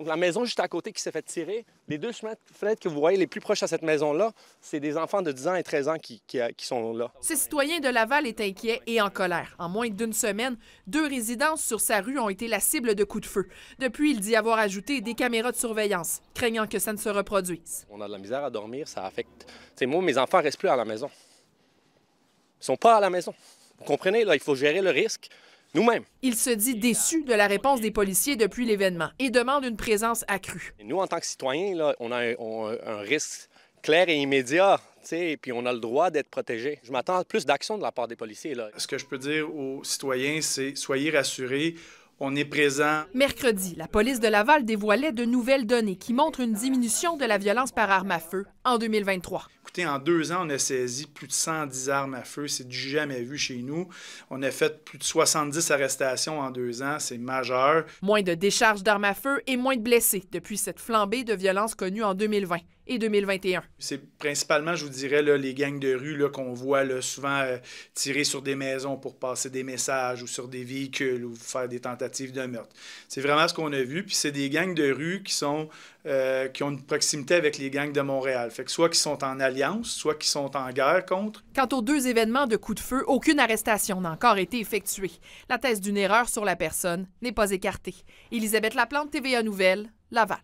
Donc la maison juste à côté qui s'est fait tirer, les deux fenêtres que vous voyez les plus proches à cette maison-là, c'est des enfants de 10 ans et 13 ans qui, sont là. Ces citoyens de Laval est inquiet et en colère. En moins d'une semaine, deux résidences sur sa rue ont été la cible de coups de feu. Depuis, il dit avoir ajouté des caméras de surveillance, craignant que ça ne se reproduise. On a de la misère à dormir, ça affecte. ces moi, mes enfants restent plus à la maison. Ils sont pas à la maison. Vous comprenez, là, il faut gérer le risque mêmes Il se dit déçu de la réponse des policiers depuis l'événement et demande une présence accrue. Nous, en tant que citoyens, là, on a un, risque clair et immédiat et puis on a le droit d'être protégé. Je m'attends à plus d'action de la part des policiers. Ce que je peux dire aux citoyens, c'est soyez rassurés, on est présent. Mercredi, la police de Laval dévoilait de nouvelles données qui montrent une diminution de la violence par arme à feu en 2023. Écoutez, en deux ans, on a saisi plus de 110 armes à feu. C'est du jamais vu chez nous. On a fait plus de 70 arrestations en deux ans. C'est majeur. Moins de décharges d'armes à feu et moins de blessés depuis cette flambée de violence connue en 2020. 2021. C'est principalement, je vous dirais, les gangs de rue qu'on voit souvent euh, tirer sur des maisons pour passer des messages ou sur des véhicules ou faire des tentatives de meurtre. C'est vraiment ce qu'on a vu. Puis c'est des gangs de rue qui sont euh, qui ont une proximité avec les gangs de Montréal. Fait que soit qu'ils sont en alliance, soit qu'ils sont en guerre contre. Quant aux deux événements de coups de feu, aucune arrestation n'a encore été effectuée. La thèse d'une erreur sur la personne n'est pas écartée. Elisabeth Laplante, TVA Nouvelle, Laval.